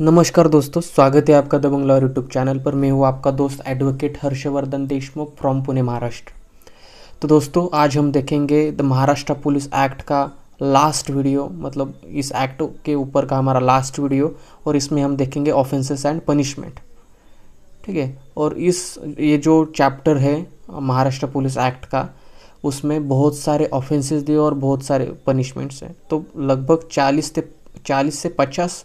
नमस्कार दोस्तों स्वागत है आपका द बंगला यूट्यूब चैनल पर मैं हूँ आपका दोस्त एडवोकेट हर्षवर्धन देशमुख फ्रॉम पुणे महाराष्ट्र तो दोस्तों आज हम देखेंगे द महाराष्ट्र पुलिस एक्ट का लास्ट वीडियो मतलब इस एक्ट के ऊपर का हमारा लास्ट वीडियो और इसमें हम देखेंगे ऑफेंसेस एंड पनिशमेंट ठीक है और इस ये जो चैप्टर है महाराष्ट्र पुलिस एक्ट का उसमें बहुत सारे ऑफेंसेस दिए और बहुत सारे पनिशमेंट्स हैं तो लगभग चालीस से चालीस से पचास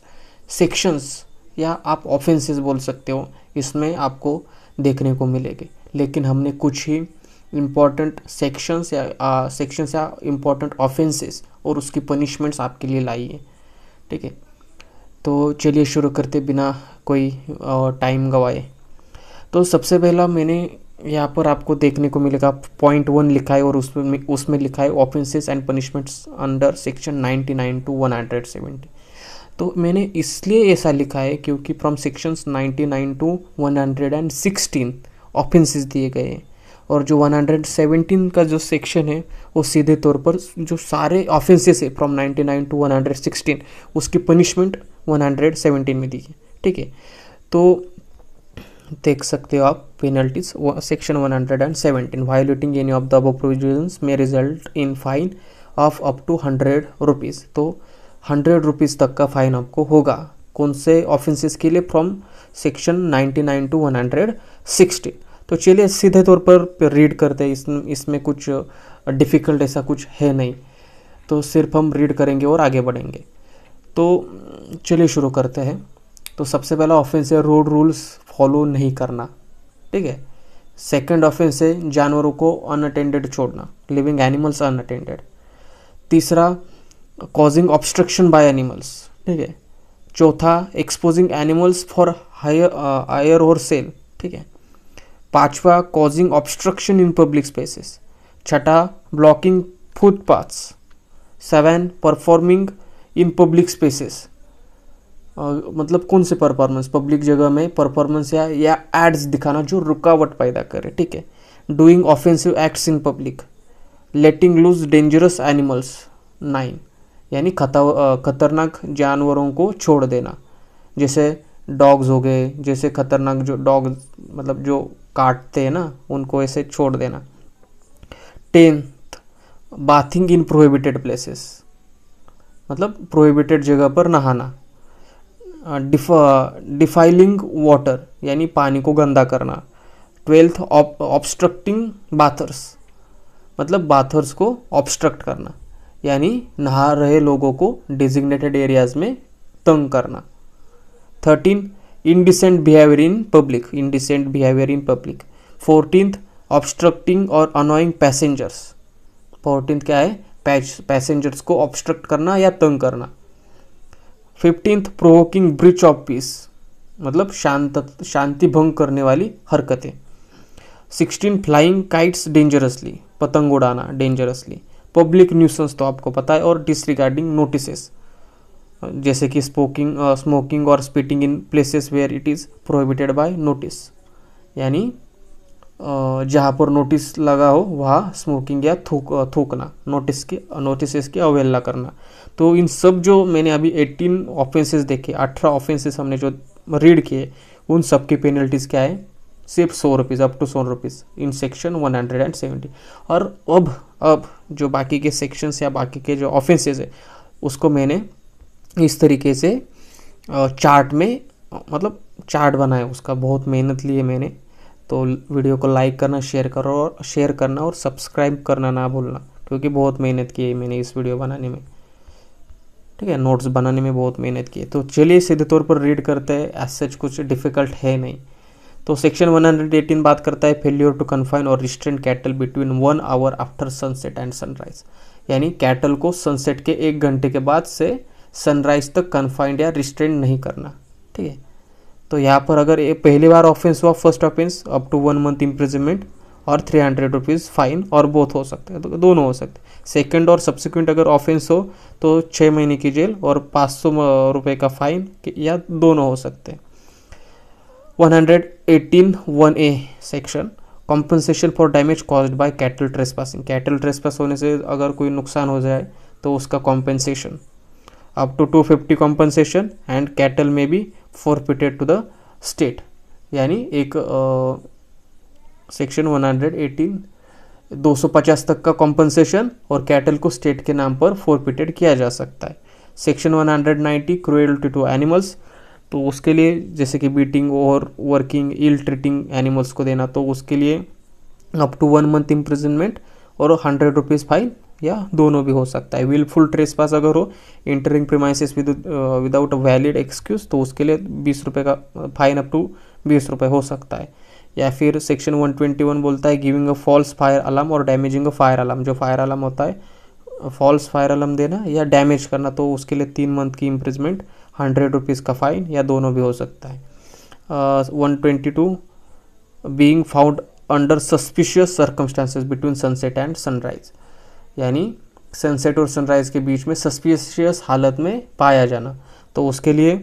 सेक्शंस या आप ऑफेंसेस बोल सकते हो इसमें आपको देखने को मिलेंगे लेकिन हमने कुछ ही इम्पॉर्टेंट सेक्शंस या सेक्शंस या इम्पॉर्टेंट ऑफेंसेस और उसकी पनिशमेंट्स आपके लिए लाई है ठीक है तो चलिए शुरू करते बिना कोई टाइम गवाए तो सबसे पहला मैंने यहाँ पर आपको देखने को मिलेगा पॉइंट वन लिखा है और उसमें उसमें लिखा है offences and punishments under section ninety nine to one hundred seventy तो मैंने इसलिए ऐसा लिखा है क्योंकि फ्रॉम सेक्शंस 99 टू 116 ऑफेंसेस दिए गए हैं और जो 117 का जो सेक्शन है वो सीधे तौर पर जो सारे ऑफेंसेस है फ्रॉम 99 टू 116 उसकी पनिशमेंट 117 में दी है ठीक है तो देख सकते हो आप penalties section 117 violating any of the above provisions may result in fine of up to hundred rupees तो हंड्रेड रुपीज़ तक का फ़ाइन आपको होगा कौन से ऑफेंसेस के लिए from section 99 to one hundred sixty तो चलिए सीधे तौर पर रीड करते हैं इस, इसमें कुछ डिफ़िकल्ट ऐसा कुछ है नहीं तो सिर्फ हम रीड करेंगे और आगे बढ़ेंगे तो चलिए शुरू करते हैं तो सबसे पहला ऑफेंस है रोड रूल्स फॉलो नहीं करना ठीक है सेकंड ऑफेंस है जानवरों को अनअटेंडेड छोड़ना लिविंग एनिमल्स अनअटेंडेड तीसरा कॉजिंग ऑब्स्ट्रक्शन बाय एनिमल्स ठीक है चौथा exposing animals for hire hire और सेल ठीक है पांचवा causing obstruction in public spaces छठा blocking footpaths seven performing in public spaces मतलब कौन से परफॉर्मेंस पब्लिक जगह में परफॉर्मेंस या या एड्स दिखाना जो रुकावट पैदा करे ठीक है doing offensive acts in public letting loose dangerous animals nine यानी खतरनाक जानवरों को छोड़ देना जैसे डॉग्स हो गए जैसे खतरनाक जो डॉग मतलब जो काटते हैं ना उनको ऐसे छोड़ देना tenth bathing in prohibited places मतलब प्रोहिबिटेड जगह पर नहाना डिफाइलिंग वाटर यानी पानी को गंदा करना ट्वेल्थ ऑब्स्ट्रक्टिंग बाथर्स मतलब बाथर्स को ऑब्स्ट्रक्ट करना यानी नहा रहे लोगों को डिजिग्नेटेड एरियाज में तंग करना thirteen indecent behaviour in public indecent behaviour in public fourteen obstructing और अनोइंग पैसेंजर्स फोर्टीन क्या है पैसेंजर्स को ऑब्स्ट्रक्ट करना या तंग करना fifteenth provoking breach of peace मतलब शांत शांति भंग करने वाली हरकतें सिक्सटीन फ्लाइंग काइट्स डेंजरसली पतंग उड़ाना डेंजरसली पब्लिक न्यूसेंस तो आपको पता है और डिसरिगार्डिंग नोटिसेस जैसे कि स्पोकिंग स्मोकिंग और spitting in places where it is prohibited by notice यानी uh, जहाँ पर नोटिस लगा हो वहाँ स्मोकिंग या थूक uh, थूकना नोटिस के नोटिस की अवहेलना करना तो इन सब जो मैंने अभी 18 ऑफेंसेस देखे 18 ऑफेंसेस हमने जो रीड किए उन सब की पेनल्टीज़ क्या है सिर्फ सौ रुपीज़ अप टू सौ रुपीज़ इन सेक्शन 170 और अब अब जो बाकी के सेक्शंस या बाकी के जो ऑफेंसेज है उसको मैंने इस तरीके से चार्ट में मतलब चार्ट बनाया उसका बहुत मेहनत लिए मैंने तो वीडियो को लाइक करना शेयर करो और शेयर करना और सब्सक्राइब करना ना भूलना क्योंकि बहुत मेहनत की है मैंने इस वीडियो बनाने में ठीक है नोट्स बनाने में बहुत मेहनत की है तो चलिए सीधे तौर पर रीड करते हैं एज सच कुछ डिफ़िकल्ट है नहीं तो सेक्शन 118 बात करता है फेल्यूर टू कन्फाइन और restraint cattle between one hour after sunset and sunrise यानी कैटल को सनसेट के एक घंटे के बाद से सनराइज तक कन्फाइंड या रिस्ट्रेंट नहीं करना ठीक है तो यहाँ पर अगर ये पहली बार ऑफेंस हुआ first offence up to one month imprisonment और थ्री हंड्रेड रुपीज़ फाइन और बोथ हो सकते हैं तो दोनों हो सकते हैं सेकेंड और सब्सिक्वेंट अगर ऑफेंस हो तो छः महीने की जेल और पाँच सौ रुपये का फाइन या दोनों हो सकते हैं 118 1A section compensation for damage caused by cattle trespassing cattle trespass होने से अगर कोई नुकसान हो जाए तो उसका compensation up to 250 compensation and cattle में भी फोरपिटेड टू द स्टेट यानी एक सेक्शन uh, 118 250 तक का कॉम्पनसेशन और कैटल को स्टेट के नाम पर फोरपिटेड किया जा सकता है सेक्शन 190 क्रुएल्टी टू एनिमल्स तो उसके लिए जैसे कि बीटिंग और वर्किंग इल ट्रीटिंग एनिमल्स को देना तो उसके लिए up to one month imprisonment और हंड्रेड रुपीज़ फाइन या दोनों भी हो सकता है विलफुल ट्रेस पास अगर हो entering premises with without valid excuse तो उसके लिए बीस रुपये का फाइन अप टू बीस रुपये हो सकता है या फिर सेक्शन 121 बोलता है giving a false fire alarm और डैमेजिंग अ फायर अलार्म जो फायर अलार्म होता है फॉल्स फायर अलार्म देना या डैमेज करना तो उसके लिए तीन मंथ की इम्प्रिजमेंट हंड्रेड रुपीज़ का फ़ाइन या दोनों भी हो सकता है one twenty two being found under suspicious circumstances between sunset and sunrise यानी सनसेट और सनराइज के बीच में सस्पिशियस हालत में पाया जाना तो उसके लिए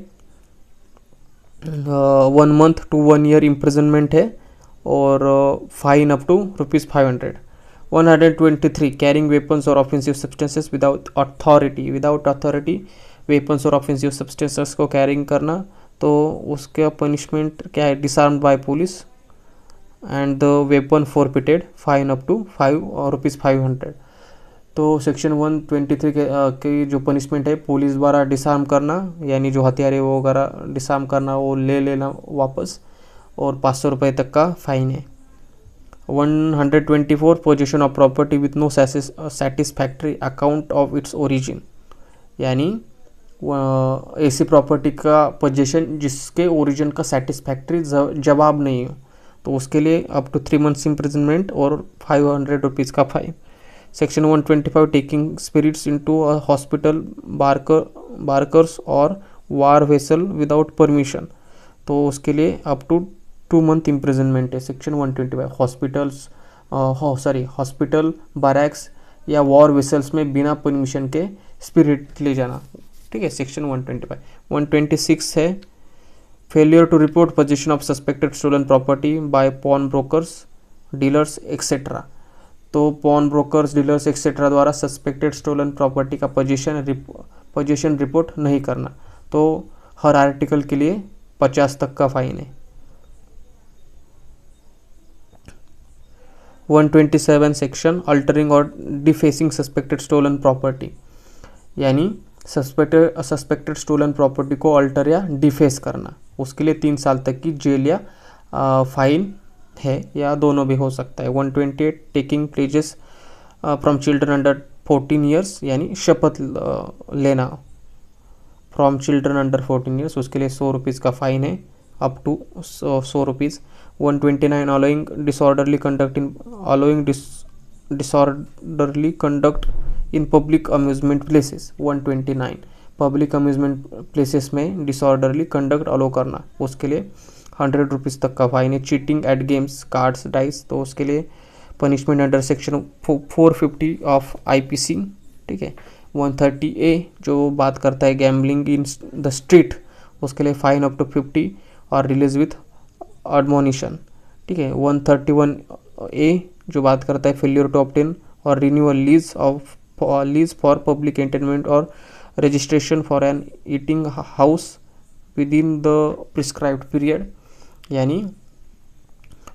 one month to one year imprisonment है और fine up to rupees five hundred one hundred twenty three carrying weapons और offensive substances without authority without authority weapons और ऑफेंसिव सब्सटेंसेस को कैरिंग करना तो उसका पनिशमेंट क्या है disarm by police and the weapon forfeited fine up to five और rupees five hundred तो सेक्शन वन ट्वेंटी थ्री की जो पनिशमेंट है पुलिस द्वारा डिसआर्म करना यानी जो हथियार है वो वगैरह डिसआर्म करना वो ले लेना वापस और पाँच सौ रुपये तक का फाइन है one hundred twenty four possession of property with no satisfactory account of its origin यानी ऐसी प्रॉपर्टी का पोजेशन जिसके ओरिजिन का सेटिस्फैक्ट्री जवाब नहीं हो तो उसके लिए up to three months imprisonment और फाइव हंड्रेड रुपीज़ का fine section one twenty five taking spirits into hospital barker barkers और वार वेसल विदाउट परमिशन तो उसके लिए up to two month imprisonment है section one twenty five hospitals sorry hospital barracks या war vessels में बिना permission के spirit ले जाना ठीक है सेक्शन 125 126 है failure to report possession of suspected stolen property by pawn brokers dealers etcetera तो पॉन ब्रोकर्स डीलर्स एक्सेट्रा द्वारा सस्पेक्टेड स्टोलन प्रॉपर्टी का पोजिशन पोजिशन रिपोर्ट नहीं करना तो हर आर्टिकल के लिए पचास तक का फाइन है 127 सेक्शन अल्टरिंग और डिफेसिंग सस्पेक्टेड स्टोलन प्रॉपर्टी यानी सस्पेक्टेड सस्पेक्टेड स्टोलन प्रॉपर्टी को अल्टर या डिफेस करना उसके लिए तीन साल तक की जेल या फाइन है या दोनों भी हो सकता है one twenty eight taking pledges from children under fourteen years यानी शपथ लेना from children under fourteen years उसके लिए सौ रुपीज़ का फाइन है अप टू सौ rupees one twenty nine allowing disorderly conduct in allowing dis disorderly conduct in public amusement places 129 public amusement places में डिसऑर्डरली कंडक्ट अलो करना उसके लिए हंड्रेड रुपीज़ तक का फाइन है cheating at games cards dice तो उसके लिए punishment under section four fifty of C ठीक है वन थर्टी ए जो बात करता है गैम्बलिंग इन द स्ट्रीट उसके लिए फाइन अप टू फिफ्टी और रिलीज विथ एडमोनिशन ठीक है वन थर्टी वन ए जो बात करता है फेल्यूर टू ऑप्टेन और renewal lease of lease for public entertainment और registration for an eating house within the prescribed period यानी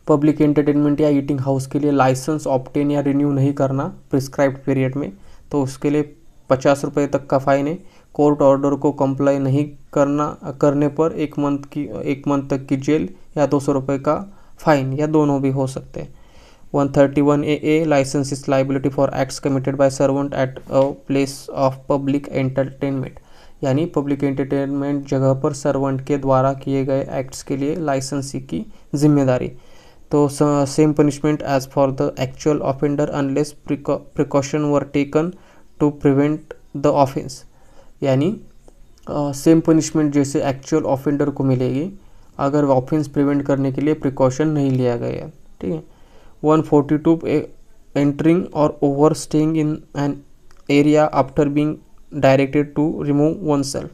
पब्लिक एंटरटेनमेंट या ईटिंग हाउस के लिए लाइसेंस ऑप्टेन या रिन्यू नहीं करना प्रिस्क्राइब्ड पीरियड में तो उसके लिए पचास रुपये तक का फाइन है कोर्ट ऑर्डर को कंप्लाई नहीं करना करने पर एक मंथ की एक मंथ तक की जेल या दो सौ रुपये का फाइन या दोनों भी हो सकते हैं 131 AA license is liability for acts committed by servant at a place of public entertainment यानी पब्लिक एंटरटेनमेंट जगह पर सर्वेंट के द्वारा किए गए एक्ट्स के लिए लाइसेंसी की जिम्मेदारी तो same punishment as for the actual offender unless precaution were taken to prevent the offence यानी सेम पनिशमेंट जैसे एक्चुअल ऑफेंडर को मिलेगी अगर ऑफेंस प्रिवेंट करने के लिए प्रिकॉशन नहीं लिया गया ठीक है 142 e, entering or overstaying in an area after being directed to remove oneself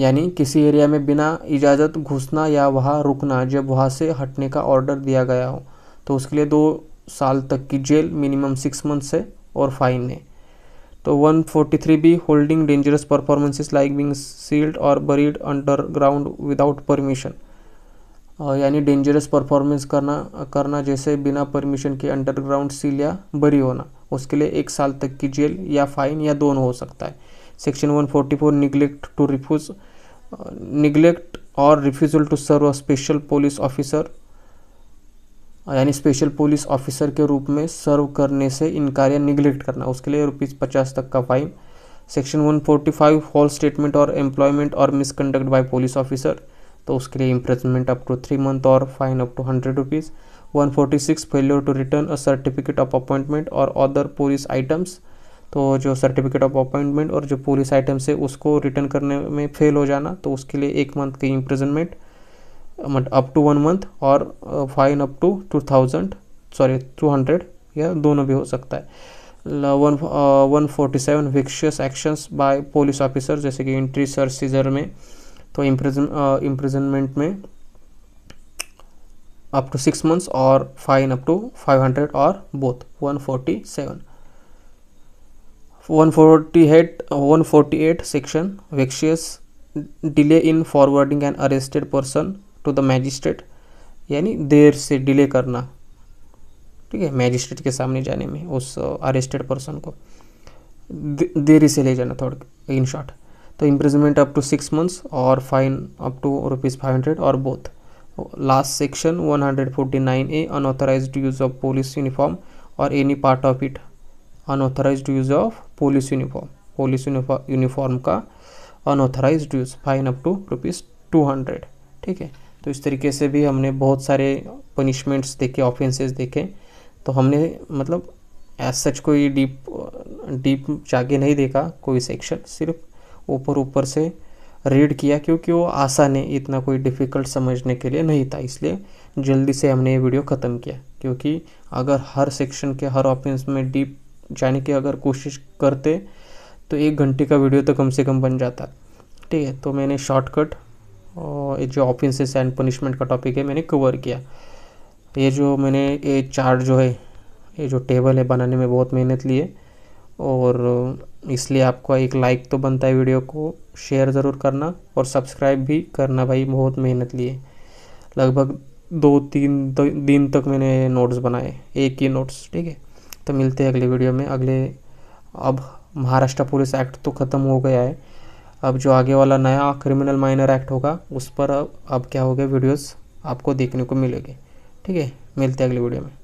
यानी किसी एरिया में बिना इजाज़त घुसना या वहाँ रुकना जब वहाँ से हटने का ऑर्डर दिया गया हो तो उसके लिए दो साल तक की जेल मिनिमम सिक्स मंथ्स है और फाइन है तो 143 B holding dangerous performances like being sealed और बरीड अंडरग्राउंड विदाउट परमिशन यानी डेंजरस परफॉर्मेंस करना करना जैसे बिना परमिशन के अंडरग्राउंड सील या बरी होना उसके लिए एक साल तक की जेल या फाइन या दोनों हो सकता है section 144 neglect to refuse neglect और refusal to serve a special police officer यानी स्पेशल पुलिस ऑफिसर के रूप में सर्व करने से इनकार या निग्लेक्ट करना उसके लिए रुपीज़ पचास तक का फाइन सेक्शन 145 फॉल स्टेटमेंट और एम्प्लॉयमेंट और मिसकंडक्ट बाय पुलिस ऑफिसर तो उसके लिए imprisonment up to three month और fine up to hundred rupees one forty six failure to return a certificate of appointment और अदर पुलिस आइटम्स तो जो certificate of appointment और जो पुलिस आइटम्स है उसको रिटर्न करने में फेल हो जाना तो उसके लिए एक मंथ की imprisonment up to one month और fine up to two thousand sorry two hundred या दोनों भी हो सकता है one one forty seven vexatious actions by police officer जैसे कि एंट्री सर्च सीजर में तो इम्प्रिजनमेंट uh, में अप टू सिक्स मंथ्स और fine up to five hundred और both one forty seven one forty eight one forty eight section vexatious delay in forwarding N arrested person to the magistrate यानी देर से delay करना ठीक है magistrate के सामने जाने में उस अरेस्टेड uh, पर्सन को देरी से ले जाना थोड़ा इन शॉर्ट तो imprisonment up to six months और fine up to rupees five hundred और both last section one hundred forty nine A unauthorised use of police uniform और any part of it unauthorised use of police uniform police uniform का unauthorised use fine up to rupees two hundred ठीक है तो इस तरीके से भी हमने बहुत सारे पनिशमेंट्स देखे ऑफेंसेस देखे तो हमने मतलब एज सच कोई डीप डीप जाके नहीं देखा कोई सेक्शन सिर्फ ऊपर ऊपर से रीड किया क्योंकि वो आसान है इतना कोई डिफ़िकल्ट समझने के लिए नहीं था इसलिए जल्दी से हमने ये वीडियो ख़त्म किया क्योंकि अगर हर सेक्शन के हर ऑप्शंस में डीप जाने की अगर कोशिश करते तो एक घंटे का वीडियो तो कम से कम बन जाता ठीक है तो मैंने शॉर्टकट ये जो ऑफेंसेस एंड पनिशमेंट का टॉपिक है मैंने कवर किया ये जो मैंने ये चार्ट जो है ये जो टेबल है बनाने में बहुत मेहनत ली है और इसलिए आपका एक लाइक तो बनता है वीडियो को शेयर ज़रूर करना और सब्सक्राइब भी करना भाई बहुत मेहनत लिए लगभग दो तीन दिन तक मैंने नोट्स बनाए एक ही नोट्स ठीक है तो मिलते हैं अगले वीडियो में अगले अब महाराष्ट्र पुलिस एक्ट तो ख़त्म हो गया है अब जो आगे वाला नया क्रिमिनल माइनर एक्ट होगा उस पर अब अब क्या हो गया वीडियोस आपको देखने को मिलेंगे ठीक है मिलते हैं अगले वीडियो में